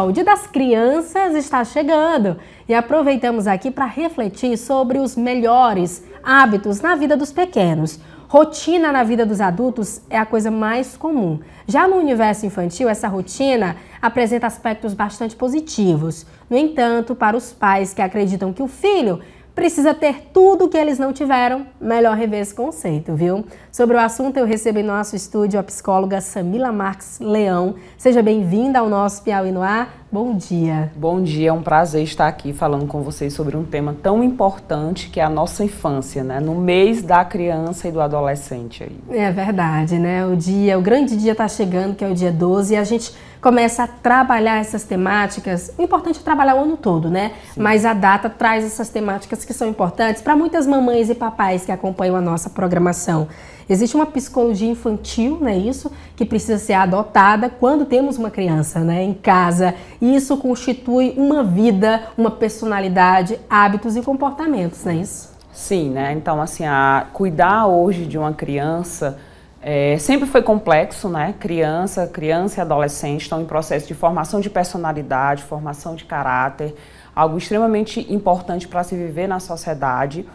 O Dia das Crianças está chegando e aproveitamos aqui para refletir sobre os melhores hábitos na vida dos pequenos. Rotina na vida dos adultos é a coisa mais comum. Já no universo infantil, essa rotina apresenta aspectos bastante positivos. No entanto, para os pais que acreditam que o filho precisa ter tudo que eles não tiveram, melhor rever esse conceito, viu? Sobre o assunto, eu recebo em nosso estúdio a psicóloga Samila Marques Leão. Seja bem-vinda ao nosso Piauí no Ar. Bom dia. Bom dia, é um prazer estar aqui falando com vocês sobre um tema tão importante que é a nossa infância, né? No mês da criança e do adolescente aí. É verdade, né? O dia, o grande dia está chegando, que é o dia 12, e a gente começa a trabalhar essas temáticas. O importante é trabalhar o ano todo, né? Sim. Mas a data traz essas temáticas que são importantes para muitas mamães e papais que acompanham a nossa programação. Existe uma psicologia infantil, né, isso, que precisa ser adotada quando temos uma criança, né, em casa. E isso constitui uma vida, uma personalidade, hábitos e comportamentos, não é isso? Sim, né? Então, assim, a cuidar hoje de uma criança é, sempre foi complexo, né? Criança, criança e adolescente estão em processo de formação de personalidade, formação de caráter, algo extremamente importante para se viver na sociedade.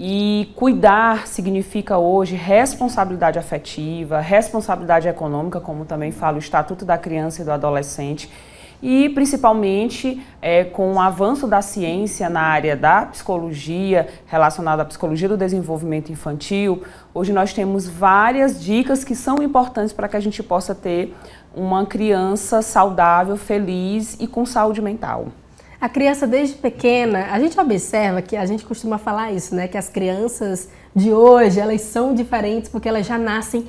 E cuidar significa hoje responsabilidade afetiva, responsabilidade econômica, como também fala o Estatuto da Criança e do Adolescente, e principalmente é, com o avanço da ciência na área da psicologia, relacionada à psicologia do desenvolvimento infantil, hoje nós temos várias dicas que são importantes para que a gente possa ter uma criança saudável, feliz e com saúde mental. A criança desde pequena, a gente observa que a gente costuma falar isso, né? Que as crianças de hoje, elas são diferentes porque elas já nascem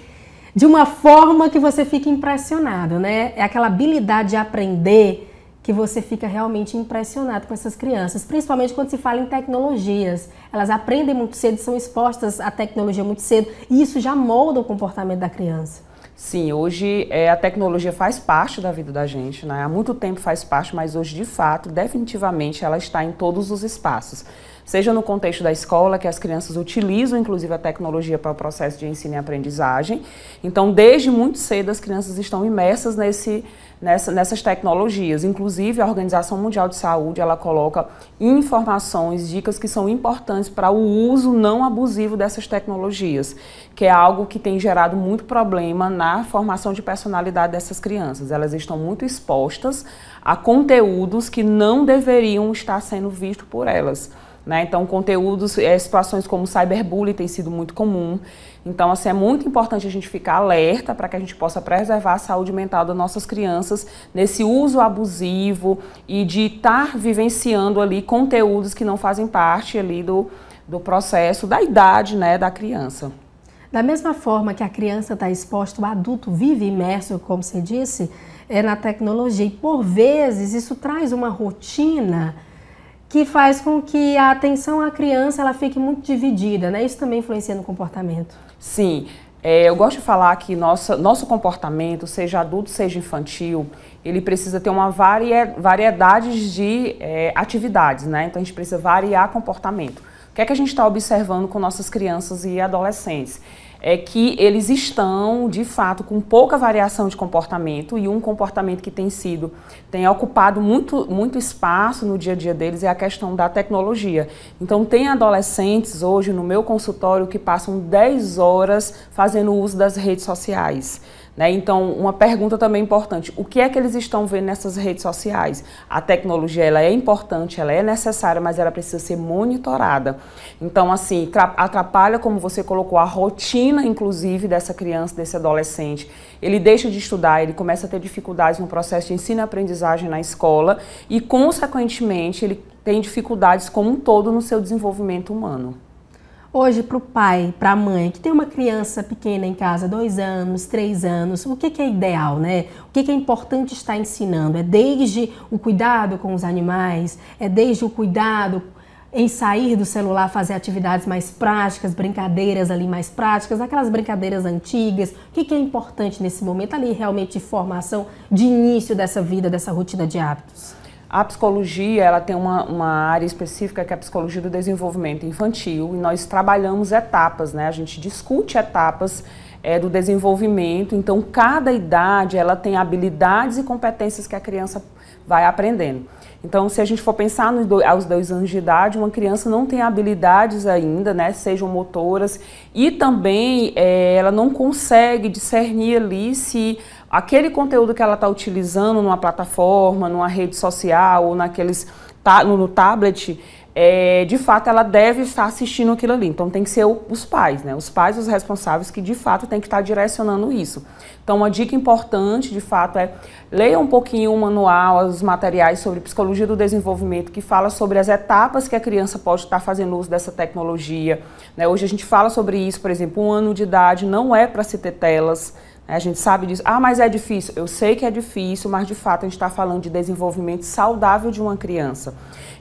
de uma forma que você fica impressionado, né? É aquela habilidade de aprender que você fica realmente impressionado com essas crianças, principalmente quando se fala em tecnologias. Elas aprendem muito cedo, são expostas à tecnologia muito cedo, e isso já molda o comportamento da criança. Sim, hoje é, a tecnologia faz parte da vida da gente, né? há muito tempo faz parte, mas hoje, de fato, definitivamente, ela está em todos os espaços seja no contexto da escola, que as crianças utilizam inclusive a tecnologia para o processo de ensino e aprendizagem. Então, desde muito cedo, as crianças estão imersas nesse, nessa, nessas tecnologias. Inclusive, a Organização Mundial de Saúde ela coloca informações, dicas que são importantes para o uso não abusivo dessas tecnologias, que é algo que tem gerado muito problema na formação de personalidade dessas crianças. Elas estão muito expostas a conteúdos que não deveriam estar sendo vistos por elas. Né? Então, conteúdos, é, situações como cyberbullying tem sido muito comum. Então, assim, é muito importante a gente ficar alerta para que a gente possa preservar a saúde mental das nossas crianças nesse uso abusivo e de estar tá vivenciando ali conteúdos que não fazem parte ali do, do processo da idade né, da criança. Da mesma forma que a criança está exposta, o adulto vive imerso, como você disse, é na tecnologia. E por vezes isso traz uma rotina que faz com que a atenção à criança ela fique muito dividida, né? Isso também influencia no comportamento. Sim, é, eu gosto de falar que nossa, nosso comportamento, seja adulto, seja infantil, ele precisa ter uma varia, variedade de é, atividades, né? Então a gente precisa variar comportamento. O que é que a gente está observando com nossas crianças e adolescentes? É que eles estão, de fato, com pouca variação de comportamento e um comportamento que tem sido, tem ocupado muito, muito espaço no dia a dia deles é a questão da tecnologia. Então, tem adolescentes hoje no meu consultório que passam 10 horas fazendo uso das redes sociais. Né? Então, uma pergunta também importante: o que é que eles estão vendo nessas redes sociais? A tecnologia ela é importante, ela é necessária, mas ela precisa ser monitorada. Então, assim, atrapalha, como você colocou, a rotina, inclusive, dessa criança, desse adolescente. Ele deixa de estudar, ele começa a ter dificuldades no processo de ensino e aprendizagem na escola e, consequentemente, ele tem dificuldades como um todo no seu desenvolvimento humano. Hoje, para o pai, para a mãe, que tem uma criança pequena em casa, dois anos, três anos, o que, que é ideal, né? O que, que é importante estar ensinando? É desde o cuidado com os animais, é desde o cuidado em sair do celular, fazer atividades mais práticas, brincadeiras ali mais práticas, aquelas brincadeiras antigas. O que, que é importante nesse momento ali, realmente, de formação, de início dessa vida, dessa rotina de hábitos? A psicologia ela tem uma, uma área específica que é a psicologia do desenvolvimento infantil e nós trabalhamos etapas, né? A gente discute etapas é, do desenvolvimento. Então, cada idade ela tem habilidades e competências que a criança vai aprendendo. Então, se a gente for pensar do, aos dois anos de idade, uma criança não tem habilidades ainda, né, sejam motoras, e também é, ela não consegue discernir ali se aquele conteúdo que ela está utilizando numa plataforma, numa rede social ou naqueles tá, no, no tablet, é, de fato ela deve estar assistindo aquilo ali. Então tem que ser o, os pais, né? Os pais, os responsáveis que de fato tem que estar direcionando isso. Então uma dica importante, de fato, é leia um pouquinho o manual, os materiais sobre psicologia do desenvolvimento que fala sobre as etapas que a criança pode estar fazendo uso dessa tecnologia. Né? Hoje a gente fala sobre isso, por exemplo, um ano de idade não é para se ter telas. Né? A gente sabe disso. Ah, mas é difícil. Eu sei que é difícil, mas de fato a gente está falando de desenvolvimento saudável de uma criança.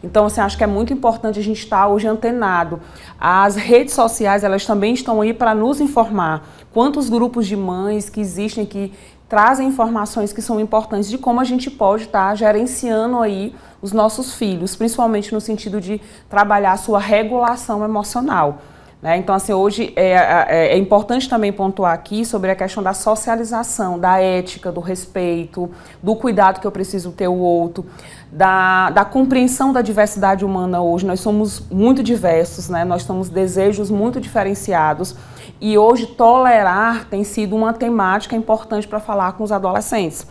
Então, assim, acho que é muito importante a gente estar tá hoje antenado. As redes sociais, elas também estão aí para nos informar quantos grupos de mães que existem que trazem informações que são importantes de como a gente pode estar tá gerenciando aí os nossos filhos, principalmente no sentido de trabalhar a sua regulação emocional. Né? Então, assim, hoje é, é, é, é, importante também pontuar aqui sobre a questão da socialização, da ética, do respeito, do cuidado que eu preciso ter o outro, da, da compreensão da diversidade humana hoje. Nós somos muito diversos, né? nós temos desejos muito diferenciados e hoje tolerar tem sido uma temática importante para falar com os adolescentes.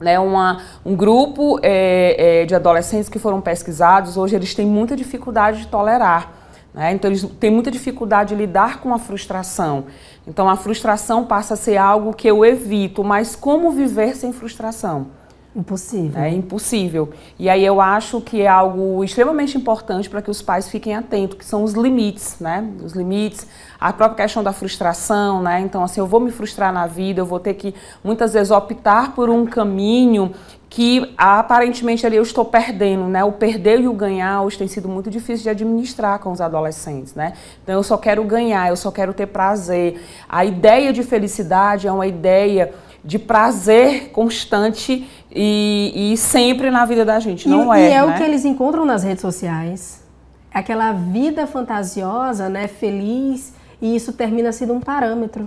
Né, uma, um grupo é, é, de adolescentes que foram pesquisados, hoje eles têm muita dificuldade de tolerar né? Então, eles têm muita dificuldade de lidar com a frustração. Então, a frustração passa a ser algo que eu evito, mas como viver sem frustração? Impossível. É impossível. E aí eu acho que é algo extremamente importante para que os pais fiquem atentos, que são os limites, né? Os limites, a própria questão da frustração, né? Então, assim, eu vou me frustrar na vida, eu vou ter que muitas vezes optar por um caminho que aparentemente ali eu estou perdendo, né? O perder e o ganhar hoje tem sido muito difícil de administrar com os adolescentes, né? Então eu só quero ganhar, eu só quero ter prazer. A ideia de felicidade é uma ideia de prazer constante e, e, sempre na vida da gente, não e, é? E é, é né? o que eles encontram nas redes sociais. Aquela vida fantasiosa, né, feliz, e isso termina sendo um parâmetro.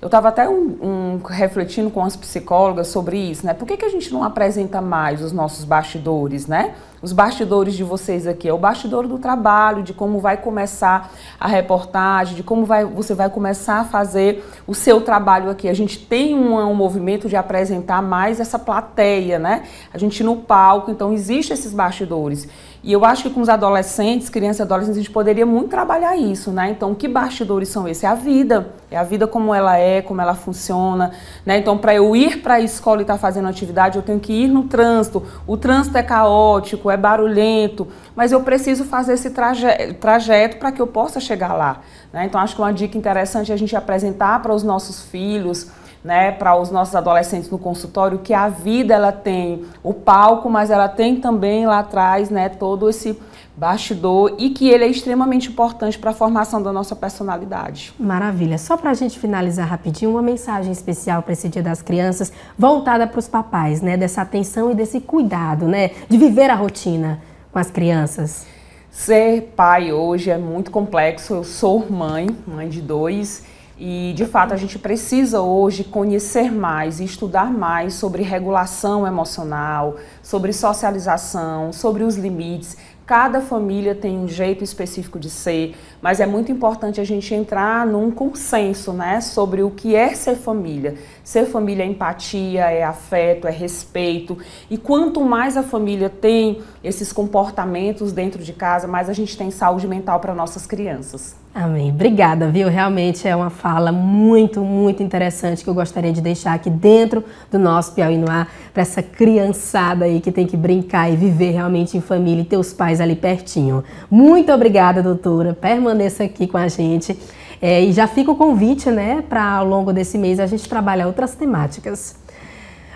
Eu estava até um, um, refletindo com as psicólogas sobre isso, né? Por que, que a gente não apresenta mais os nossos bastidores, né? Os bastidores de vocês aqui, é o bastidor do trabalho, de como vai começar a reportagem, de como vai, você vai começar a fazer o seu trabalho aqui. A gente tem um, um movimento de apresentar mais essa plateia, né? A gente no palco, então existem esses bastidores. E eu acho que com os adolescentes, crianças e adolescentes, a gente poderia muito trabalhar isso, né? Então, que bastidores são esses? É a vida, é a vida como ela é, como ela funciona, né? Então, para eu ir para a escola e estar tá fazendo atividade, eu tenho que ir no trânsito. O trânsito é caótico, é barulhento, mas eu preciso fazer esse traje trajeto para que eu possa chegar lá, né? Então, acho que uma dica interessante é a gente apresentar para os nossos filhos, né, para os nossos adolescentes no consultório que a vida ela tem o palco, mas ela tem também lá atrás, né, todo esse bastidor e que ele é extremamente importante para a formação da nossa personalidade. Maravilha. Só para a gente finalizar rapidinho, uma mensagem especial para esse Dia das Crianças, voltada para os papais, né, dessa atenção e desse cuidado, né, de viver a rotina com as crianças. Ser pai hoje é muito complexo. Eu sou mãe, mãe de dois. E, de fato, a gente precisa hoje conhecer mais e estudar mais sobre regulação emocional, sobre socialização, sobre os limites. Cada família tem um jeito específico de ser, mas é muito importante a gente entrar num consenso né, sobre o que é ser família. Ser família é empatia, é afeto, é respeito. E quanto mais a família tem esses comportamentos dentro de casa, mais a gente tem saúde mental para nossas crianças. Amém. Obrigada, viu? Realmente é uma fala muito, muito interessante que eu gostaria de deixar aqui dentro do nosso Piauí no Ar para essa criançada aí que tem que brincar e viver realmente em família e ter os pais ali pertinho. Muito obrigada, doutora. Permaneça aqui com a gente. É, e já fica o convite, né, para ao longo desse mês a gente trabalhar outras temáticas.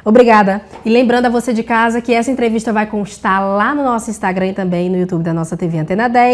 Obrigada. E lembrando a você de casa que essa entrevista vai constar lá no nosso Instagram e também no YouTube da nossa TV Antena 10.